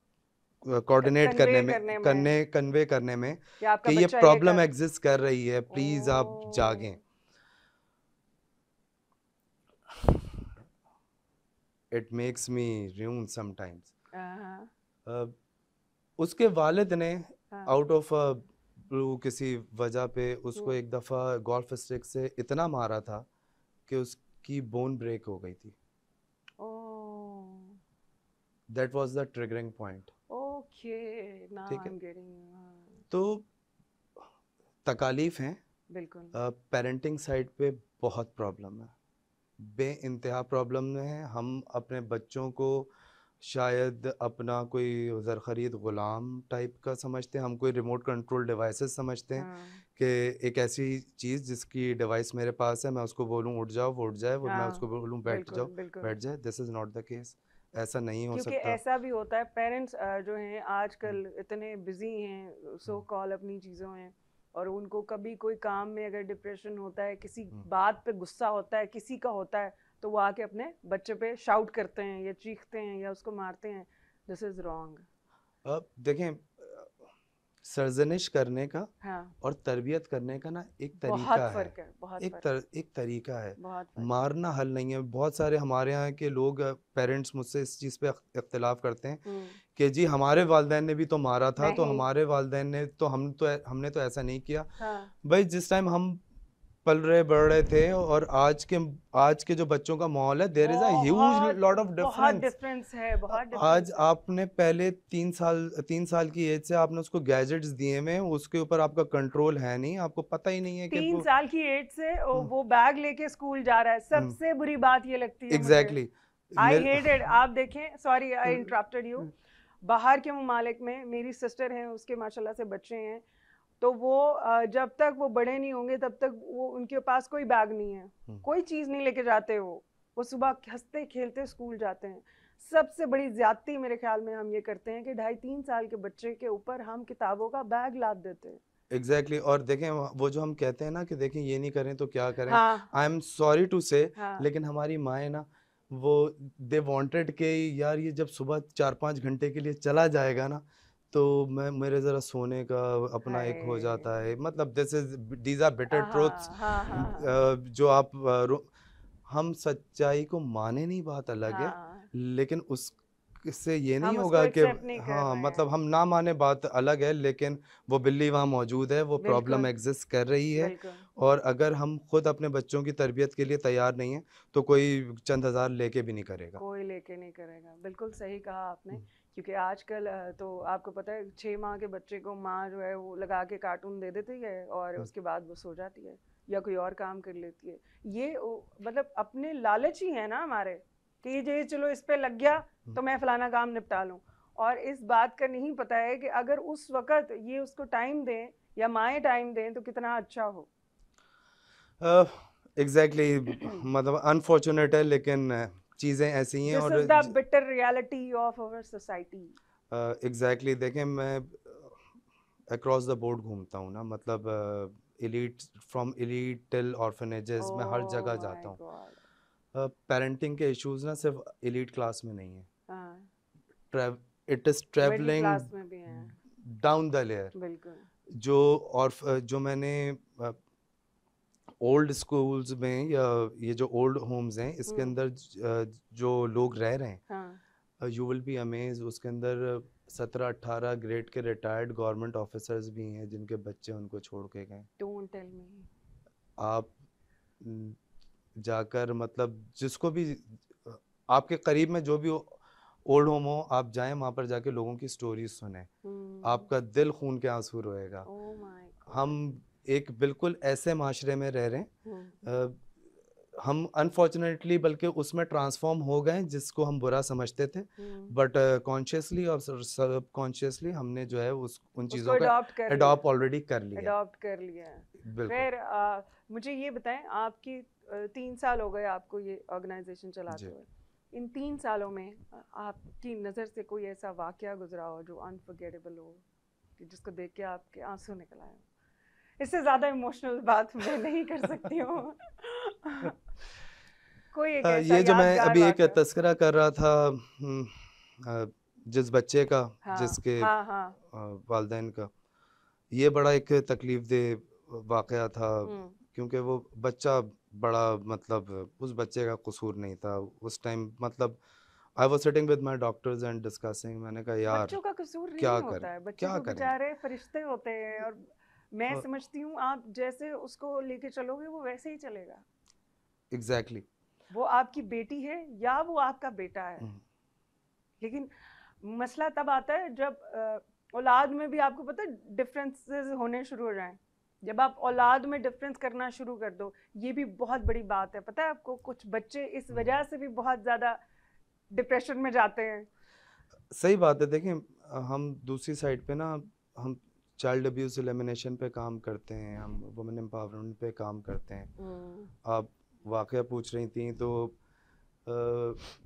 कोऑर्डिनेट करने में करने कन्वे करने में कि ये प्रॉब्लम एग्जिस्ट कर रही है प्लीज आप जागें it makes me ruin sometimes उसके वालिद ने आउट ऑफ ब्लू किसी वजह पे उसको हम्म। एक दफ़ा गोल्फ स्टिक से इतना मारा था कि उसकी बोन ब्रेक हो गई थी that was the triggering point ठीक है हाँ। तो तकालीफ हैं बिल्कुल पेरेंटिंग uh, साइड पे बहुत प्रॉब्लम है बे इंतहा प्रॉब्लम में हैं हम अपने बच्चों को शायद अपना कोई खरीद ग़ुलाम टाइप का समझते हैं हम कोई रिमोट कंट्रोल डिवाइसेस समझते हैं हाँ। कि एक ऐसी चीज़ जिसकी डिवाइस मेरे पास है मैं उसको बोलूँ उठ जाओ उठ जाए हाँ। मैं उसको हाँ। बोलूँ बैठ जाओ बैठ जाए this is not the case ऐसा नहीं हो सकता ऐसा भी होता है पेरेंट्स जो हैं आजकल हम्म। इतने बिजी हैं सो हम्म। कॉल अपनी चीज़ों में और उनको कभी कोई काम में अगर डिप्रेशन होता है किसी हम्म। बात पे गुस्सा होता है किसी का होता है तो वो आके अपने बच्चे पे शाउट करते हैं या चीखते हैं या उसको मारते हैं दिस इज रॉन्ग देखें सरजनिश करने का हाँ. और तरबियत करने का ना एक तरीका बहुत फर्क है, है बहुत एक तर, एक तरीका है मारना हल नहीं है बहुत सारे हमारे यहाँ के लोग पेरेंट्स मुझसे इस चीज़ पे अख्तिलाफ करते हैं हम्म। कि जी हमारे वालदेन ने भी तो मारा था तो हमारे वालदेन ने तो हम तो हमने तो ऐसा नहीं किया हाँ। भाई जिस टाइम हम पल रहे बढ़ रहे थे और आज के आज के जो बच्चों का माहौल है there is a lot of difference है बहुत आज आपने पहले तीन साल तीन साल की एज से आपने उसको गैजेट्स दिए हुए उसके ऊपर आपका कंट्रोल है नहीं आपको पता ही नहीं है तीन कि साल की एज से वो बैग हम्म। लेके स्कूल जा रहा है हम्म। सबसे बुरी बात ये लगती है एग्जैक्टली आई हेटेड आप देखें सॉरी आई इंटरप्टेड यू बाहर के ममालिक में मेरी सिस्टर हैं उसके माशाल्लाह से बच्चे हैं तो वो जब तक वो बड़े नहीं होंगे तब तक वो उनके पास कोई बैग नहीं है हम्म। कोई चीज़ नहीं लेके जाते वो वो सुबह हंसते खेलते स्कूल जाते हैं सबसे बड़ी ज्यादती मेरे ख्याल में हम ये करते हैं कि ढाई तीन साल के बच्चे के ऊपर हम किताबों का बैग लाद देते हैं एग्जैक्टली exactly. और देखें वो जो हम कहते हैं ना कि देखें ये नहीं करें तो क्या करें आई एम सॉरी टू से लेकिन हमारी माए ना वो दे वांटेड के यार ये जब सुबह चार पाँच घंटे के लिए चला जाएगा ना तो मैं मेरे ज़रा सोने का अपना एक हो जाता है मतलब this is these are bitter truths जो आप हम सच्चाई को माने नहीं बात अलग है हाँ। लेकिन उस इससे ये नहीं होगा कि हाँ मतलब हम ना माने बात अलग है लेकिन वो बिल्ली वहाँ मौजूद है वो प्रॉब्लम एग्जिस्ट कर रही है और अगर हम खुद अपने बच्चों की तरबियत के लिए तैयार नहीं है तो कोई चंद हज़ार लेके भी नहीं करेगा कोई लेके नहीं करेगा बिल्कुल सही कहा आपने हम्म। क्योंकि आजकल तो आपको पता है छः माह के बच्चे को माँ जो है वो लगा के कार्टून दे देती है और हम्म। उसके बाद वो सो जाती है या कोई और काम कर लेती है ये मतलब अपने लालच ही है ना हमारे कि ये चलो इस पर लग गया हम्म। तो मैं फलाना काम निपटा लूँ और इस बात का नहीं पता है कि अगर उस वक़्त ये उसको टाइम दें या माएँ टाइम दें तो कितना अच्छा हो एग्जैक्टली uh, exactly, मतलब अनफॉर्चुनेट है लेकिन चीज़ें ऐसी हैं और bitter reality of our society exactly देखें मैं अक्रॉस द बोर्ड घूमता हूँ ना मतलब elite from elite till orphanages मैं हर जगह oh जाता हूँ पेरेंटिंग uh, के इश्यूज ना सिर्फ इलीट क्लास में नहीं है it is travelling down the layer जो और जो मैंने uh, ओल्ड स्कूल्स में या ये जो ओल्ड होम्स हैं इसके अंदर जो लोग रह रहे हैं हाँ। यू विल बी अमेज उसके अंदर सत्रह अट्ठारह ग्रेड के रिटायर्ड गवर्नमेंट ऑफिसर्स भी हैं जिनके बच्चे उनको छोड़ के गए डोंट टेल मी आप जाकर मतलब जिसको भी आपके करीब में जो भी ओल्ड होम हो आप जाएं वहाँ पर जाके लोगों की स्टोरी सुने आपका दिल खून के आंसू रोएगा oh हम एक बिल्कुल ऐसे माशरे में रह रहे हैं आ, हम्म। हम अनफॉर्चुनेटली बल्कि उसमें ट्रांसफॉर्म हो गए जिसको हम बुरा समझते थे बट हम्म। कॉन्शियसली और सब कॉन्शियसली हमने जो है उस उन चीज़ों को अडॉप्ट ऑलरेडी कर लिया अडॉप्ट कर लिया फिर मुझे ये बताएं आपकी तीन साल हो गए आपको ये ऑर्गेनाइजेशन चलाते हुए इन तीन सालों में आपकी नज़र से कोई ऐसा वाक़ गुजरा हो जो अनफॉरगेटेबल हो जिसको देख के आपके आंसू निकल आए इससे ज़्यादा इमोशनल बात मैं नहीं कर सकती हूँ कोई एक ये जो मैं अभी एक तस्करा कर रहा था हम्म, जिस बच्चे का हाँ, जिसके हाँ, हाँ. वालदेन का ये बड़ा एक तकलीफ दे वाक़ था हम्म। क्योंकि वो बच्चा बड़ा मतलब उस बच्चे का कसूर नहीं था उस टाइम मतलब I was sitting with my doctors and discussing मैंने कहा यार बच्चों का कसूर क्या नहीं होता है बच्चे क्या तो करें? फरिश्ते होते हैं और मैं हाँ। समझती हूँ आप जैसे उसको लेके चलोगे वो वैसे ही चलेगा एग्जैक्टली exactly. वो आपकी बेटी है या वो आपका बेटा है हम्म। लेकिन मसला तब आता है जब औलाद में भी आपको पता डिफरेंसेस होने शुरू हो जाएं जब आप औलाद में डिफरेंस करना शुरू कर दो ये भी बहुत बड़ी बात है पता है आपको कुछ बच्चे इस हम्म। वजह से भी बहुत ज़्यादा डिप्रेशन में जाते हैं सही बात है देखें हम दूसरी साइड पे ना हम चाइल्ड अब्यूज़ एलिमिनेशन पे काम करते हैं हम वुमेन एम्पावरमेंट पे काम करते हैं हम्म। आप वाक़ पूछ रही थी तो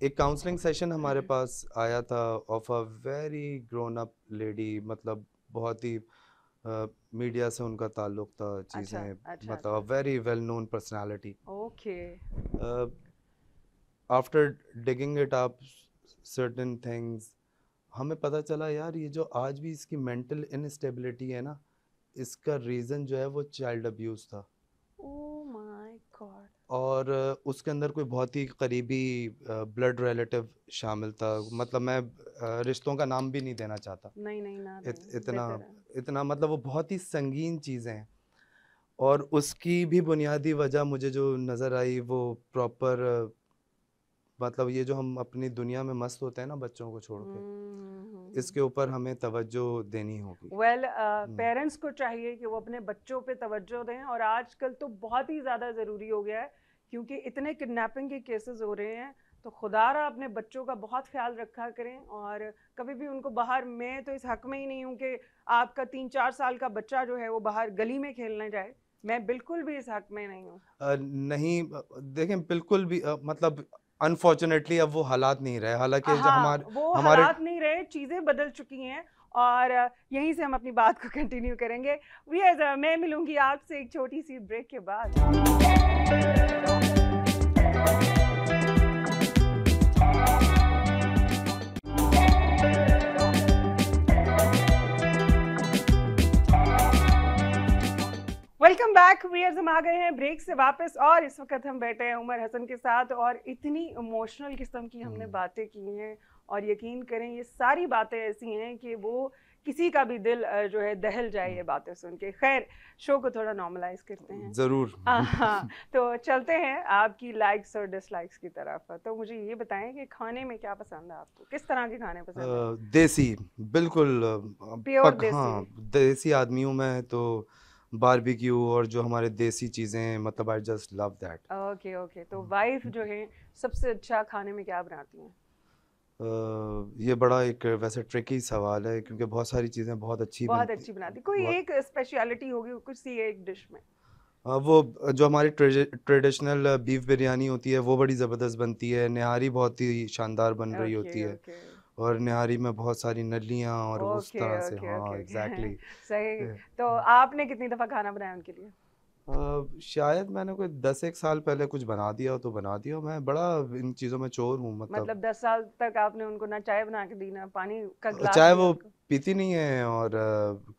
एक काउंसलिंग सेशन हमारे हम्म। पास आया था of a very grown up lady मतलब बहुत ही मीडिया से उनका ताल्लुक था चीज़ें अच्छा, अच्छा, मतलब very well known personality okay after digging it up certain things हमें पता चला यार ये जो आज भी इसकी मेंटल इनस्टेबिलिटी है ना इसका रीज़न जो है वो चाइल्ड अब्यूज़ था oh और उसके अंदर कोई बहुत ही करीबी ब्लड रिलेटिव शामिल था मतलब मैं रिश्तों का नाम भी नहीं देना चाहता नहीं नहीं ना इत, इतना इतना मतलब वो बहुत ही संगीन चीज़ें हैं और उसकी भी बुनियादी वजह मुझे जो नज़र आई वो प्रॉपर मतलब ये जो हम अपनी दुनिया में मस्त होते हैं ना बच्चों को छोड़ के हम्म, हम्म, इसके हम्म। ऊपर हमें तवज्जो देनी होगी वेल पेरेंट्स uh, को चाहिए कि वो अपने बच्चों पे तवज्जो दें और आजकल तो बहुत ही ज़्यादा ज़रूरी हो गया है क्योंकि इतने किडनैपिंग के केसेस हो रहे हैं तो खुदा रहा अपने बच्चों का बहुत ख्याल रखा करें और कभी भी उनको बाहर मैं तो इस हक में ही नहीं हूँ कि आपका तीन चार साल का बच्चा जो है वो बाहर गली में खेलने जाए मैं बिल्कुल भी इस हक में नहीं हूँ नहीं देखें बिल्कुल भी आ, मतलब अनफॉर्चुनेटली अब वो हालात नहीं रहे हालांकि हाँ, हमारे वो हमारे हालात नहीं रहे चीज़ें बदल चुकी हैं और यहीं से हम अपनी बात को कंटिन्यू करेंगे मैं मिलूंगी आपसे एक छोटी सी ब्रेक के बाद वेलकम बैक वीयर्स हम आ गए हैं ब्रेक से वापस और इस वक्त हम बैठे हैं उमर हसन के साथ और इतनी इमोशनल किस्म की हमने हम्म। बातें की हैं और यकीन करें ये सारी बातें ऐसी हैं कि वो किसी का भी दिल जो है दहल जाए ये हम्म। बातें सुन के खैर शो को थोड़ा नॉर्मलाइज करते हैं ज़रूर तो चलते हैं आपकी लाइक्स और डिसलाइक्स की तरफ तो मुझे ये बताएं कि खाने में क्या पसंद है आपको किस तरह के खाने पसंद देसी बिल्कुल प्योर हाँ, देसी देसी आदमी हूँ मैं तो बारबेक्यू और जो हमारे देसी चीज़ें मतलब I just love that okay okay तो वाइफ hmm. जो है सबसे अच्छा खाने में क्या बनाती हैं ये बड़ा एक वैसे ट्रिकी सवाल है क्योंकि बहुत सारी चीज़ें बहुत अच्छी बहुत अच्छी बनाती कोई एक स्पेशलिटी होगी कुछ सी एक डिश में वो जो हमारी ट्रेडिशनल बीफ बिरयानी होती है वो बड़ी ज़बरदस्त बनती है निहारी बहुत ही शानदार बन रही होती है और निहारी में बहुत सारी नलियाँ और okay, उस तरह से okay, हाँ एग्जैक्टली okay. exactly. सही तो हाँ। आपने कितनी दफ़ा खाना बनाया उनके लिए शायद मैंने कोई दस एक साल पहले कुछ बना दिया हो तो बना दिया मैं बड़ा इन चीज़ों में चोर हूँ मतलब मतलब दस साल तक आपने उनको ना चाय बना के दी ना पानी का ग्लास चाय वो पीती नहीं है और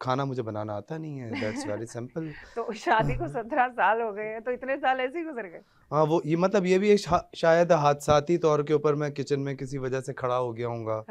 खाना मुझे बनाना आता नहीं है दैट्स वेरी सिंपल तो शादी को सत्रह साल हो गए हैं तो इतने साल ऐसे ही गुजर गए हाँ वो ये मतलब ये भी शा, शायद हादसाती तौर के ऊपर मैं किचन में किसी वजह से खड़ा हो गया हूँ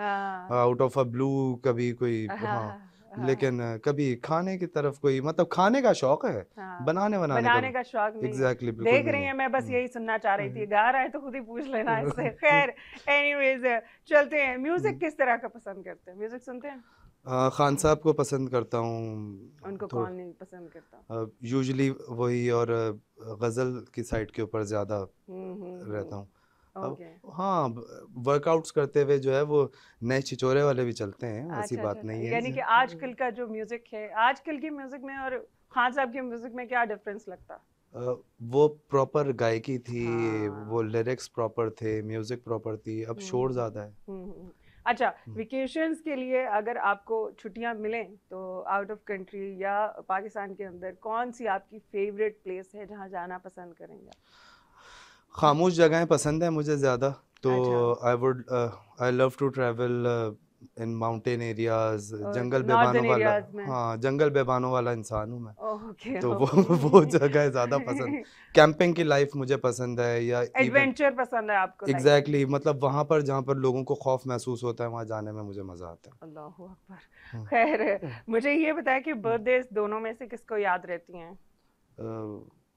आउट ऑफ अ ब्लू कभी कोई हाँ, हाँ।, हाँ। हाँ। लेकिन कभी खाने की तरफ कोई मतलब खाने का शौक है हाँ, बनाने बनाने, बनाने का, शौक नहीं exactly, देख रही है मैं बस हम्म। यही सुनना चाह रही थी हम्म। गा रहा है तो खुद ही पूछ लेना इससे खैर एनीवेज चलते हैं म्यूजिक हम्म। किस तरह का पसंद करते हैं म्यूजिक सुनते हैं आ, खान साहब को पसंद करता हूँ उनको कौन नहीं पसंद करता यूजली वही और गज़ल की साइड के ऊपर ज़्यादा रहता हूँ अब हाँ वर्कआउट्स करते हुए जो है वो नए चिचोरे वाले भी चलते हैं ऐसी अच्छा, बात अच्छा, नहीं अच्छा। है यानी कि आजकल का जो म्यूजिक है आजकल के म्यूजिक में और खान साहब के म्यूजिक में क्या डिफरेंस लगता वो प्रॉपर गायकी थी हाँ। वो लिरिक्स प्रॉपर थे म्यूजिक प्रॉपर थी अब हम्म, शोर हम्म, ज्यादा है हम्म, अच्छा वेकेशंस के लिए अगर आपको छुट्टियां मिलें तो आउट ऑफ कंट्री या पाकिस्तान के अंदर कौन सी आपकी फेवरेट प्लेस है जहां जाना पसंद करेंगे खामोश जगहें पसंद हैं मुझे ज़्यादा तो I would I love to travel in mountain areas जंगल बेबानों वाला हाँ जंगल बेबानों वाला इंसान हूँ मैं okay, तो okay. वो वो जगह ज़्यादा पसंद कैंपिंग की लाइफ मुझे पसंद है या एडवेंचर पसंद है आपको एग्जैक्टली exactly, मतलब वहाँ पर जहाँ पर लोगों को खौफ महसूस होता है वहाँ जाने में मुझे मज़ा आता है अल्लाह अकबर हाँ। खैर हाँ। मुझे ये बताया कि बर्थडे हाँ। दोनों में से किसको याद रहती हैं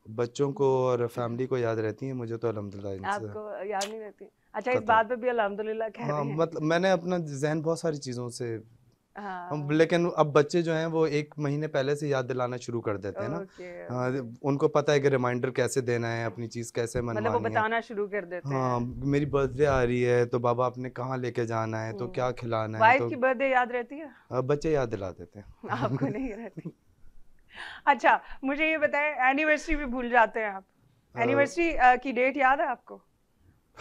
बच्चों को और फैमिली को याद रहती है मुझे तो अलहमदिल्ला याद नहीं रहती अच्छा इस बात पे भी अलहमदिल्ला कह हाँ, मतलब मैंने अपना जहन बहुत सारी चीज़ों से हाँ। लेकिन अब बच्चे जो हैं वो एक महीने पहले से याद दिलाना शुरू कर देते हैं ना हाँ, उनको पता है कि रिमाइंडर कैसे देना है अपनी चीज कैसे मतलब वो बताना शुरू कर देते हाँ, हैं मेरी बर्थडे आ रही है तो बाबा आपने कहाँ लेके जाना है तो हम्म। क्या खिलाना है तो, की बर्थडे याद रहती है हाँ, बच्चे याद दिला देते हैं आपको नहीं रहती अच्छा मुझे ये बताएं एनिवर्सरी भी भूल जाते हैं आप एनिवर्सरी uh, की डेट याद है आपको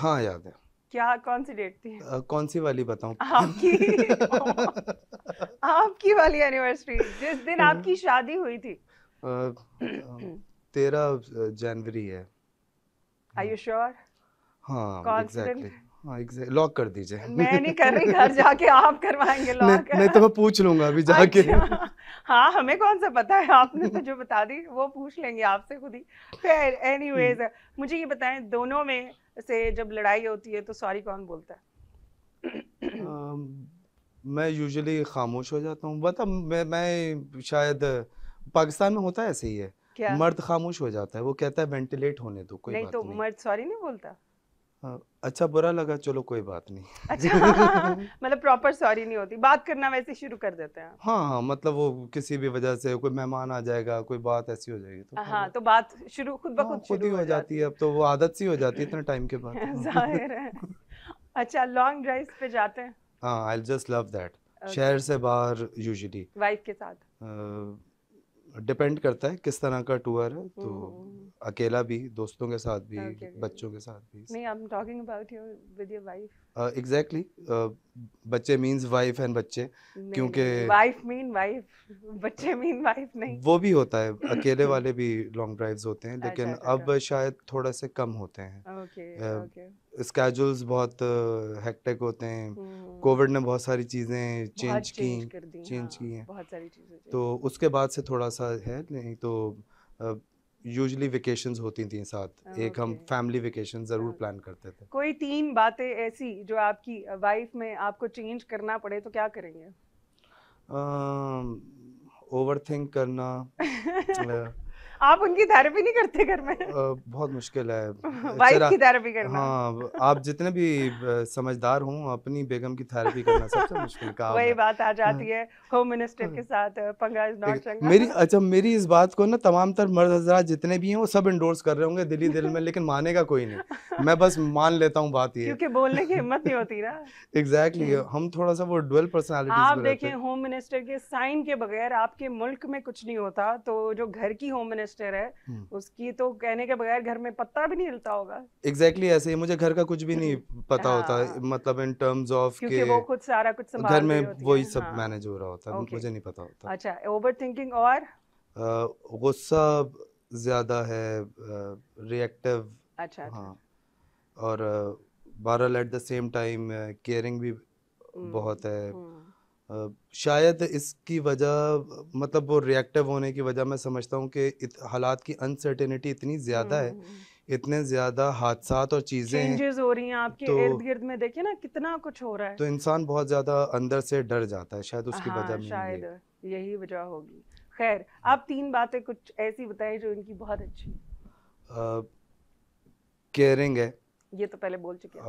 हाँ याद है क्या कौन सी डेट थी uh, कौन सी वाली बताऊं आपकी आपकी वाली एनिवर्सरी जिस दिन हाँ। आपकी शादी हुई थी तेरह जनवरी है आर यू श्योर हाँ कौन से दिन लॉक हाँ, कर दीजिए मैं नहीं कर रही घर जाके आप करवाएंगे लॉक नहीं, नहीं तो मैं पूछ लूंगा अभी जाके अच्छा, हाँ हमें कौन सा पता है आपने तो जो बता दी वो पूछ लेंगे आपसे खुद ही फिर एनीवेज मुझे ये बताएं दोनों में से जब लड़ाई होती है तो सॉरी कौन बोलता है आ, मैं यूजुअली खामोश हो जाता हूँ मतलब मैं मैं शायद पाकिस्तान में होता है ऐसे ही है क्या? मर्द खामोश हो जाता है वो कहता है वेंटिलेट होने दो कोई नहीं बात तो नहीं। मर्द सॉरी नहीं बोलता हाँ, अच्छा बुरा लगा चलो कोई बात नहीं अच्छा हाँ, हाँ, मतलब प्रॉपर सॉरी नहीं होती बात करना वैसे शुरू कर देते हैं हाँ हाँ मतलब वो किसी भी वजह से कोई मेहमान आ जाएगा कोई बात ऐसी हो जाएगी तो हाँ तो बात शुरू खुद ब खुद शुरू हो जाती है अब तो वो आदत सी हो जाती है इतने टाइम के बाद जाहिर है अच्छा लॉन्ग ड्राइव पे जाते हैं हाँ आई जस्ट लव दैट शहर से बाहर यूजुअली वाइफ के साथ डिपेंड करता है किस तरह का टूर है तो अकेला भी दोस्तों के साथ भी okay, बच्चों के साथ भी नहीं I am talking about your with your wife exactly uh, uh, बच्चे मींस वाइफ एंड बच्चे क्योंकि वाइफ मीन वाइफ बच्चे मीन वाइफ नहीं वो भी होता है अकेले वाले भी लॉन्ग ड्राइव्स होते हैं अच्छा, लेकिन अच्छा, अब अच्छा। शायद थोड़ा से कम होते हैं स्केजुल्स uh, बहुत हेक्टिक होते हैं कोविड हम्म। ने बहुत सारी चीज़ें चेंज की चेंज की हैं तो उसके बाद से थोड़ा सा है नहीं तो यूजली वेकेशन होती थी साथ okay. एक हम फैमिली वेकेशन जरूर प्लान हाँ। okay. करते थे कोई तीन बातें ऐसी जो आपकी वाइफ में आपको चेंज करना पड़े तो क्या करेंगे ओवर uh, थिंक करना आप उनकी थेरेपी नहीं करते घर में बहुत मुश्किल है वाइफ अच्छा की थेरेपी करना हाँ आप जितने भी समझदार हों अपनी बेगम की थेरेपी करना सबसे मुश्किल काम वही बात आ जाती हाँ। है होम हाँ। मिनिस्टर के साथ पंगा इज नॉट चंगा मेरी अच्छा मेरी इस बात को ना तमाम तर मर्द हजरात जितने भी हैं वो सब इंडोर्स कर रहे होंगे दिली दिल में लेकिन मानेगा कोई नहीं मैं बस मान लेता हूँ बात ये क्योंकि बोलने की हिम्मत नहीं होती ना एग्जैक्टली हम्म। हम थोड़ा सा वो डुअल पर्सनालिटी आप देखें होम मिनिस्टर के साइन के बगैर आपके मुल्क में कुछ नहीं होता तो जो घर की होम मिनिस्टर इन्वेस्टर है हम्म। उसकी तो कहने के बगैर घर में पता भी नहीं हिलता होगा एग्जैक्टली exactly ऐसे ही मुझे घर का कुछ भी नहीं पता हाँ। होता मतलब इन टर्म्स ऑफ क्योंकि वो खुद सारा कुछ घर में वही सब हाँ। मैनेज हो रहा होता okay. मुझे नहीं पता होता अच्छा ओवर थिंकिंग और गुस्सा ज्यादा है रिएक्टिव अच्छा, अच्छा हाँ और बारल at the same time caring भी हम्म, बहुत है हम्म। शायद इसकी वजह मतलब वो रिएक्टिव होने की वजह मैं समझता हूँ कि इत, हालात की अनसर्टेनिटी इतनी ज़्यादा है हम्म, हम्म। इतने ज्यादा हादसा और चीजें चेंजेस हो रही हैं आपके तो, इर्द गिर्द में देखिए ना कितना कुछ हो रहा है तो इंसान बहुत ज्यादा अंदर से डर जाता है शायद उसकी हाँ, वजह शायद यही वजह होगी खैर आप तीन बातें कुछ ऐसी बताएं जो इनकी बहुत अच्छी केयरिंग है ये तो पहले बोल चुके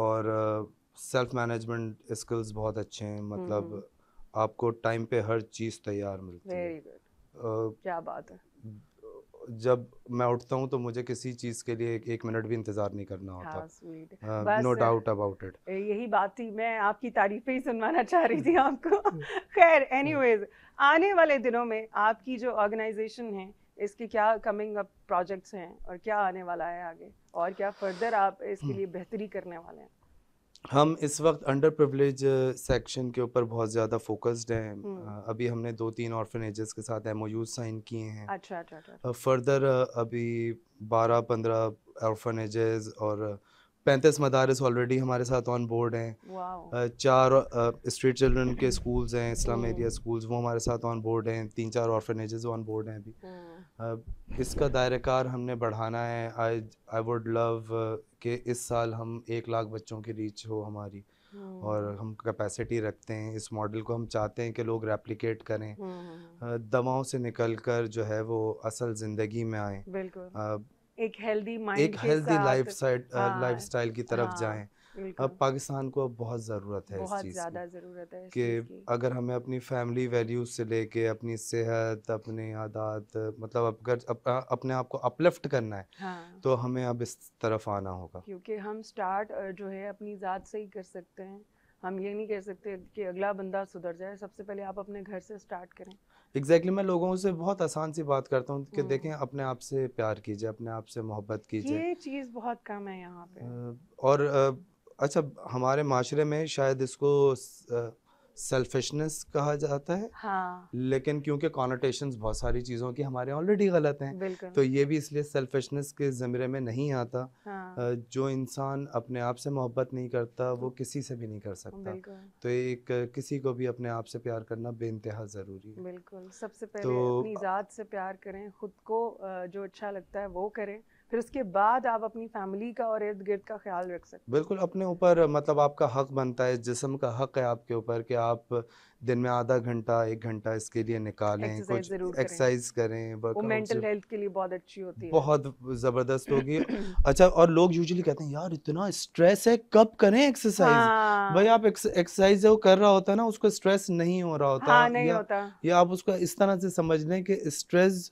और आ, सेल्फ मैनेजमेंट स्किल्स बहुत अच्छे हैं मतलब hmm. आपको टाइम पे हर चीज़ तैयार मिलती Very है uh, क्या बात है जब मैं उठता हूँ तो मुझे किसी चीज़ के लिए एक, एक मिनट भी इंतज़ार नहीं करना होता नो डाउट अबाउट इट यही बात थी मैं आपकी तारीफें ही सुनवाना चाह रही थी आपको खैर एनीवेज आने वाले दिनों में आपकी जो ऑर्गेनाइजेशन है इसके क्या कमिंग अप प्रोजेक्ट्स हैं और क्या आने वाला है आगे और क्या फर्दर आप इसके हम्म। लिए बेहतरी करने वाले हैं हम इस वक्त अंडर प्रिवलेज सेक्शन के ऊपर बहुत ज़्यादा फोकस्ड हैं अभी हमने दो तीन ऑर्फनेजेस के साथ एम साइन किए हैं अच्छा अच्छा फर्दर अच्छा, अच्छा। अभी बारह पंद्रह ऑर्फनेजेस और पैंतीस मदारस ऑलरेडी हमारे साथ ऑन बोर्ड हैं चार स्ट्रीट चिल्ड्रन के स्कूल्स mm-hmm. हैं इस्लाम एरिया स्कूल्स वो हमारे साथ ऑन बोर्ड हैं तीन चार ऑर्फनेजेस ऑन बोर्ड हैं अभी mm. इसका दायरेकार हमने बढ़ाना है आई आई वुड लव कि इस साल हम एक लाख बच्चों की रीच हो हमारी और mm. हम कैपेसिटी रखते हैं इस मॉडल को हम चाहते हैं कि लोग रेप्लिकेट करें mm. दवाओं से निकलकर जो है वो असल ज़िंदगी में आए एक हेल्दी माइंड एक हेल्दी लाइफ लाइफ स्टाइल की तरफ हाँ, जाएं अब पाकिस्तान को अब बहुत ज़रूरत है बहुत इस ज़्यादा ज़रूरत है कि अगर हमें अपनी फैमिली वैल्यूज से लेके अपनी सेहत अपने आदत मतलब अगर अप, अपने आप को अपलिफ्ट करना है हाँ। तो हमें अब इस तरफ आना होगा क्योंकि हम स्टार्ट जो है अपनी ज़ात से ही कर सकते हैं हम ये नहीं कह सकते कि अगला बंदा सुधर जाए सबसे पहले आप अपने घर से स्टार्ट करें एग्जैक्टली exactly, मैं लोगों से बहुत आसान सी बात करता हूँ कि देखें अपने आप से प्यार कीजिए अपने आप से मोहब्बत कीजिए ये चीज़ बहुत कम है यहाँ पे और अच्छा हमारे माशरे में शायद इसको सेल्फिशनेस कहा जाता है हाँ। लेकिन क्योंकि कॉनोटेशन बहुत सारी चीज़ों की हमारे ऑलरेडी गलत हैं तो ये भी इसलिए सेल्फिशनेस के ज़मरे में नहीं आता हाँ। जो इंसान अपने आप से मोहब्बत नहीं करता वो हाँ। किसी से भी नहीं कर सकता तो एक किसी को भी अपने आप से प्यार करना बेानतहा ज़रूरी है बिल्कुल सबसे पहले तो, अपनी से प्यार करें खुद को जो अच्छा लगता है वो करें फिर उसके बाद आप अपनी फैमिली का और इर्द गिर्द का ख्याल रख सकते बिल्कुल अपने ऊपर मतलब आपका हक बनता है जिसम का हक है आपके ऊपर कि आप दिन में आधा घंटा एक घंटा इसके लिए निकालें कुछ एक्सरसाइज करें वो मेंटल हेल्थ के लिए बहुत अच्छी होती है बहुत ज़बरदस्त होगी अच्छा और लोग यूजुअली कहते हैं यार इतना स्ट्रेस है कब करें एक्सरसाइज हाँ। भाई आप एक्सरसाइज जो कर रहा होता है ना उसको स्ट्रेस नहीं हो रहा होता हाँ, नहीं या, होता या आप उसको इस तरह से समझ लें कि स्ट्रेस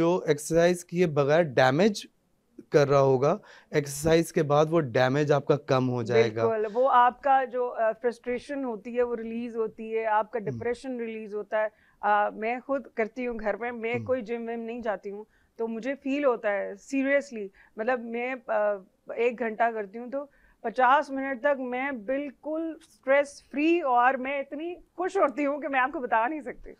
जो एक्सरसाइज किए बगैर डैमेज कर रहा होगा एक्सरसाइज के बाद वो डैमेज आपका कम हो जाएगा वो आपका जो फ्रस्ट्रेशन uh, होती है वो रिलीज होती है आपका डिप्रेशन हम्म। रिलीज होता है uh, मैं खुद करती हूँ घर में मैं हम्म। कोई जिम विम नहीं जाती हूँ तो मुझे फील होता है सीरियसली मतलब मैं uh, एक घंटा करती हूँ तो पचास मिनट तक मैं बिल्कुल स्ट्रेस फ्री और मैं इतनी खुश होती हूँ कि मैं आपको बता नहीं सकती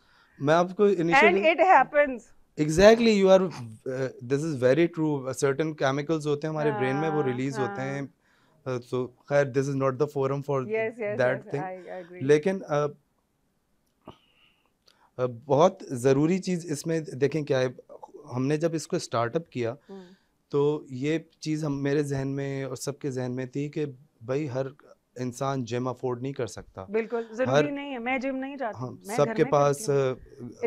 मैं आपको initially and it happens exactly you are this is very true certain chemicals होते हैं हमारे हाँ, में वो रिलीज हाँ. होते हाँ। हैं सो uh, खैर this is not the forum for that thing लेकिन uh, uh, बहुत ज़रूरी चीज़ इसमें देखें क्या है हमने जब इसको स्टार्टअप किया हम्म। तो ये चीज़ हम मेरे जहन में और सबके जहन में थी कि भाई हर इंसान जिम अफोर्ड नहीं कर सकता बिल्कुल जरूरी नहीं है मैं जिम नहीं जाता हाँ, सबके पास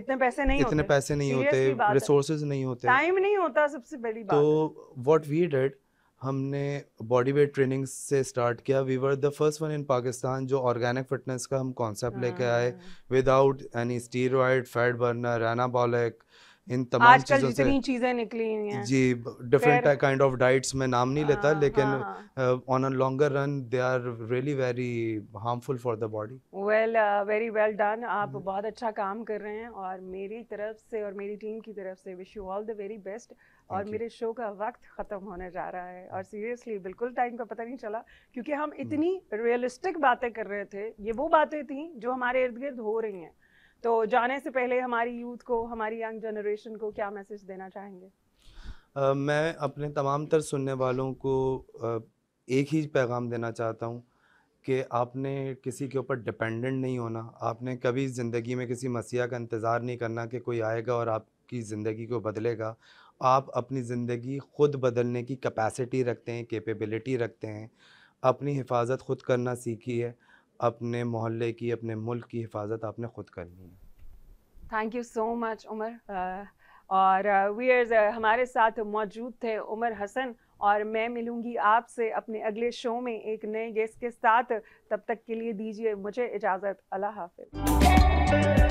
इतने पैसे नहीं इतने होते, पैसे नहीं होते रिसोर्सेज नहीं होते टाइम नहीं होता सबसे पहली तो बात तो व्हाट वी डिड हमने बॉडी वेट ट्रेनिंग से स्टार्ट किया we were the first one in Pakistan जो ऑर्गेनिक फिटनेस का हम कॉन्सेप्ट लेके आए without any steroid fat burner anabolic इन तमाम चीजों से चीजें निकली हुई हैं जी डिफरेंट काइंड ऑफ डाइट्स में नाम नहीं लेता हाँ, लेकिन ऑन हाँ। A longer run they are really very harmful for the body well very well done आप mm-hmm. बहुत अच्छा काम कर रहे हैं और मेरी तरफ से और मेरी टीम की तरफ से wish you all the very best और मेरे शो का वक्त ख़त्म होने जा रहा है और सीरियसली mm-hmm. बिल्कुल टाइम का पता नहीं चला क्योंकि हम mm-hmm. इतनी रियलिस्टिक बातें कर रहे थे ये वो बातें थी जो हमारे इर्द गिर्द हो रही हैं तो जाने से पहले हमारी यूथ को हमारी यंग जनरेशन को क्या मैसेज देना चाहेंगे आ, मैं अपने तमाम तर सुनने वालों को आ, एक ही पैगाम देना चाहता हूँ कि आपने किसी के ऊपर डिपेंडेंट नहीं होना आपने कभी ज़िंदगी में किसी मसीहा का इंतज़ार नहीं करना कि कोई आएगा और आपकी ज़िंदगी को बदलेगा आप अपनी ज़िंदगी ख़ुद बदलने की कैपेसिटी रखते हैं कैपेबिलिटी रखते हैं अपनी हिफाजत ख़ुद करना सीखी है अपने मोहल्ले की अपने मुल्क की हिफाजत आपने ख़ुद करनी है thank you so much Umar और वीयर्स uh, uh, हमारे साथ मौजूद थे उमर हसन और मैं मिलूंगी आपसे अपने अगले शो में एक नए गेस्ट के साथ तब तक के लिए दीजिए मुझे इजाज़त अल्लाह हाफिज़